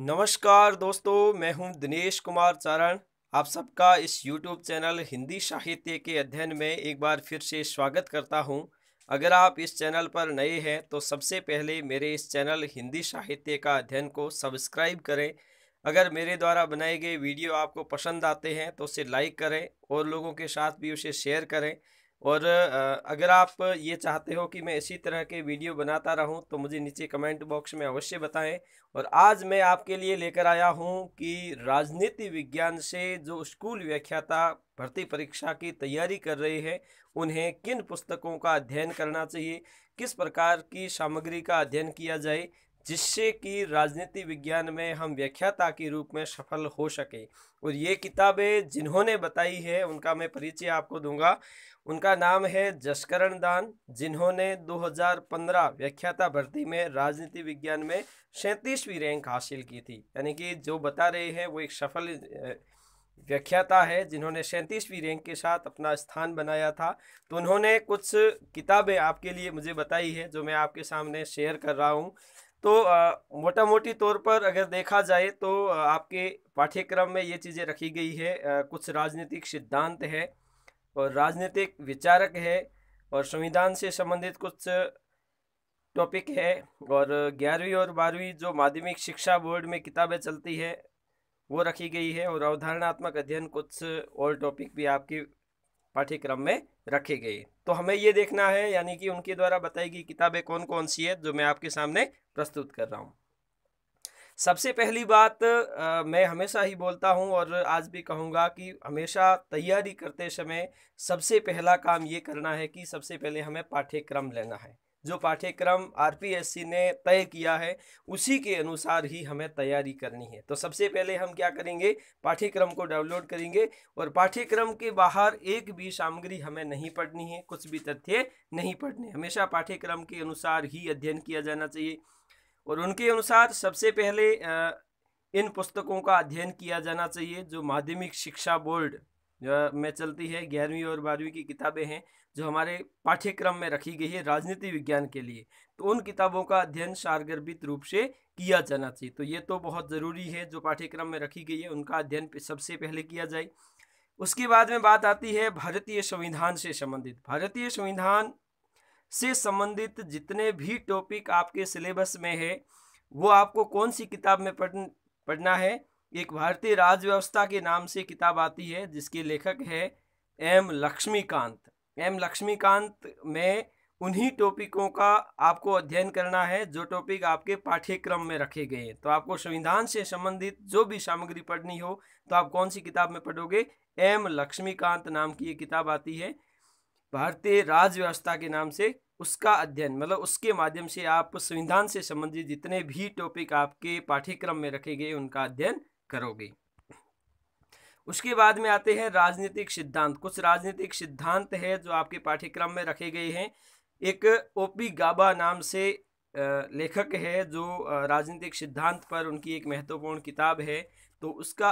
नमस्कार दोस्तों मैं हूं दिनेश कुमार चारण आप सबका इस यूट्यूब चैनल हिंदी साहित्य के अध्ययन में एक बार फिर से स्वागत करता हूं अगर आप इस चैनल पर नए हैं तो सबसे पहले मेरे इस चैनल हिंदी साहित्य का अध्ययन को सब्सक्राइब करें अगर मेरे द्वारा बनाए गए वीडियो आपको पसंद आते हैं तो उसे लाइक करें और लोगों के साथ भी उसे शेयर करें और अगर आप ये चाहते हो कि मैं इसी तरह के वीडियो बनाता रहूं तो मुझे नीचे कमेंट बॉक्स में अवश्य बताएं और आज मैं आपके लिए लेकर आया हूं कि राजनीति विज्ञान से जो स्कूल व्याख्याता भर्ती परीक्षा की तैयारी कर रहे हैं उन्हें किन पुस्तकों का अध्ययन करना चाहिए किस प्रकार की सामग्री का अध्ययन किया जाए जिससे कि राजनीति विज्ञान में हम व्याख्याता के रूप में सफल हो सके और ये किताबें जिन्होंने बताई है उनका मैं परिचय आपको दूंगा उनका नाम है जस्करण दान जिन्होंने 2015 व्याख्याता भर्ती में राजनीति विज्ञान में सैंतीसवीं रैंक हासिल की थी यानी कि जो बता रहे हैं वो एक सफल व्याख्याता है जिन्होंने सैंतीसवीं रैंक के साथ अपना स्थान बनाया था तो उन्होंने कुछ किताबें आपके लिए मुझे बताई है जो मैं आपके सामने शेयर कर रहा हूँ तो मोटा मोटी तौर पर अगर देखा जाए तो आपके पाठ्यक्रम में ये चीज़ें रखी गई है कुछ राजनीतिक सिद्धांत है और राजनीतिक विचारक है और संविधान से संबंधित कुछ टॉपिक है और ग्यारहवीं और बारहवीं जो माध्यमिक शिक्षा बोर्ड में किताबें चलती है वो रखी गई है और अवधारणात्मक अध्ययन कुछ और टॉपिक भी आपकी पाठ्यक्रम में रखी गई तो हमें ये देखना है यानी कि उनके द्वारा बताई गई किताबें कौन कौन सी है जो मैं आपके सामने प्रस्तुत कर रहा हूँ सबसे पहली बात आ, मैं हमेशा ही बोलता हूँ और आज भी कहूँगा कि हमेशा तैयारी करते समय सबसे पहला काम ये करना है कि सबसे पहले हमें पाठ्यक्रम लेना है जो पाठ्यक्रम आरपीएससी ने तय किया है उसी के अनुसार ही हमें तैयारी करनी है तो सबसे पहले हम क्या करेंगे पाठ्यक्रम को डाउनलोड करेंगे और पाठ्यक्रम के बाहर एक भी सामग्री हमें नहीं पढ़नी है कुछ भी तथ्य नहीं पढ़ने हमेशा पाठ्यक्रम के अनुसार ही अध्ययन किया जाना चाहिए और उनके अनुसार सबसे पहले इन पुस्तकों का अध्ययन किया जाना चाहिए जो माध्यमिक शिक्षा बोर्ड में चलती है ग्यारहवीं और बारहवीं की किताबें हैं जो हमारे पाठ्यक्रम में रखी गई है राजनीति विज्ञान के लिए तो उन किताबों का अध्ययन सारगर्भित रूप से किया जाना चाहिए तो ये तो बहुत ज़रूरी है जो पाठ्यक्रम में रखी गई है उनका अध्ययन सबसे पहले किया जाए उसके बाद में बात आती है भारतीय संविधान से संबंधित भारतीय संविधान से संबंधित जितने भी टॉपिक आपके सिलेबस में है वो आपको कौन सी किताब में पढ़ पढ़ना है एक भारतीय राज्य व्यवस्था के नाम से किताब आती है जिसके लेखक है एम लक्ष्मीकांत एम लक्ष्मीकांत में उन्हीं टॉपिकों का आपको अध्ययन करना है जो टॉपिक आपके पाठ्यक्रम में रखे गए हैं तो आपको संविधान से संबंधित जो भी सामग्री पढ़नी हो तो आप कौन सी किताब में पढ़ोगे एम लक्ष्मीकांत नाम की ये किताब आती है भारतीय राज्य व्यवस्था के नाम से उसका अध्ययन मतलब उसके माध्यम से आप संविधान से संबंधित जितने भी टॉपिक आपके पाठ्यक्रम में रखे गए उनका अध्ययन करोगे उसके बाद में आते हैं राजनीतिक सिद्धांत कुछ राजनीतिक सिद्धांत है जो आपके पाठ्यक्रम में रखे गए हैं एक ओपी गाबा नाम से लेखक है जो राजनीतिक सिद्धांत पर उनकी एक महत्वपूर्ण किताब है तो उसका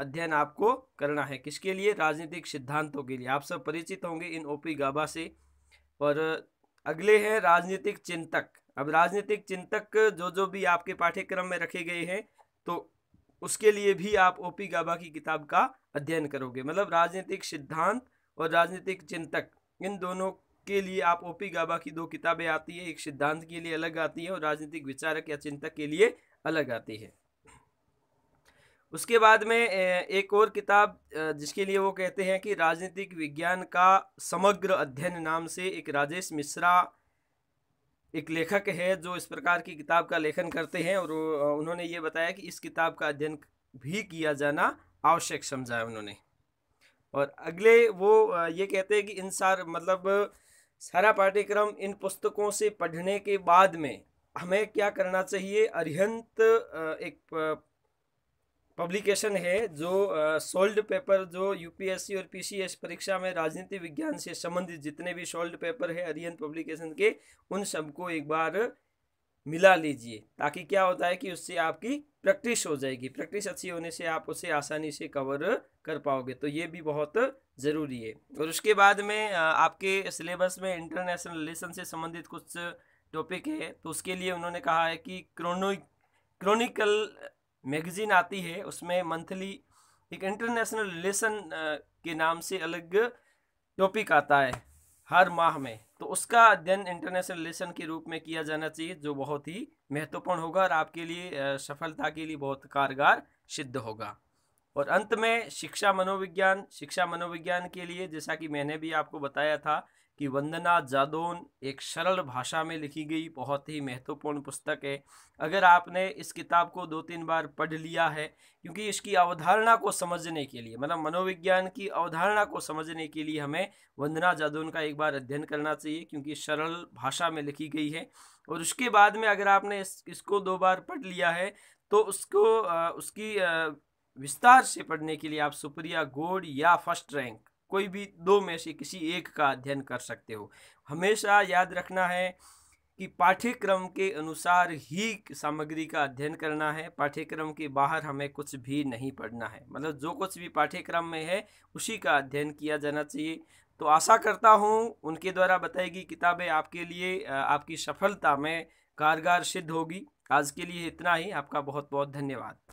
अध्ययन आपको करना है किसके लिए राजनीतिक सिद्धांतों के लिए आप सब परिचित होंगे इन ओपी गाबा से और अगले हैं राजनीतिक चिंतक अब राजनीतिक चिंतक जो जो भी आपके पाठ्यक्रम में रखे गए हैं तो उसके लिए भी आप ओ पी गाबा की किताब का अध्ययन करोगे मतलब राजनीतिक सिद्धांत और राजनीतिक चिंतक इन दोनों के लिए आप ओ पी गाबा की दो किताबें आती है एक सिद्धांत के लिए अलग आती है और राजनीतिक विचारक या चिंतक के लिए अलग आती है उसके बाद में एक और किताब जिसके लिए वो कहते हैं कि राजनीतिक विज्ञान का समग्र अध्ययन नाम से एक राजेश मिश्रा एक लेखक है जो इस प्रकार की किताब का लेखन करते हैं और उन्होंने ये बताया कि इस किताब का अध्ययन भी किया जाना आवश्यक समझा है उन्होंने और अगले वो ये कहते हैं कि इन सार मतलब सारा पाठ्यक्रम इन पुस्तकों से पढ़ने के बाद में हमें क्या करना चाहिए अरिहंत एक पब्लिकेशन है जो सोल्ड uh, पेपर जो यूपीएससी और पीसीएस परीक्षा में राजनीति विज्ञान से संबंधित जितने भी सोल्ड पेपर है अरियन पब्लिकेशन के उन सबको एक बार मिला लीजिए ताकि क्या होता है कि उससे आपकी प्रैक्टिस हो जाएगी प्रैक्टिस अच्छी होने से आप उसे आसानी से कवर कर पाओगे तो ये भी बहुत ज़रूरी है और उसके बाद में आपके सिलेबस में इंटरनेशनल रिलेशन से संबंधित कुछ टॉपिक है तो उसके लिए उन्होंने कहा है कि क्रोनो क्रोनिकल मैगज़ीन आती है उसमें मंथली एक इंटरनेशनल रिलेशन के नाम से अलग टॉपिक आता है हर माह में तो उसका अध्ययन इंटरनेशनल रिलेशन के रूप में किया जाना चाहिए जो बहुत ही महत्वपूर्ण होगा और आपके लिए सफलता के लिए बहुत कारगर सिद्ध होगा और अंत में शिक्षा मनोविज्ञान शिक्षा मनोविज्ञान के लिए जैसा कि मैंने भी आपको बताया था कि वंदना जादोन एक सरल भाषा में लिखी गई बहुत ही महत्वपूर्ण पुस्तक है अगर आपने इस किताब को दो तीन बार पढ़ लिया है क्योंकि इसकी अवधारणा को समझने के लिए मतलब मनोविज्ञान की अवधारणा को समझने के लिए हमें वंदना जादोन का एक बार अध्ययन करना चाहिए क्योंकि सरल भाषा में लिखी गई है और उसके बाद में अगर आपने इस, इसको दो बार पढ़ लिया है तो उसको उसकी विस्तार से पढ़ने के लिए आप सुप्रिया गोड या फर्स्ट रैंक कोई भी दो में से किसी एक का अध्ययन कर सकते हो हमेशा याद रखना है कि पाठ्यक्रम के अनुसार ही सामग्री का अध्ययन करना है पाठ्यक्रम के बाहर हमें कुछ भी नहीं पढ़ना है मतलब जो कुछ भी पाठ्यक्रम में है उसी का अध्ययन किया जाना चाहिए तो आशा करता हूँ उनके द्वारा बताई गई किताबें आपके लिए आपकी सफलता में कारगर सिद्ध होगी आज के लिए इतना ही आपका बहुत बहुत धन्यवाद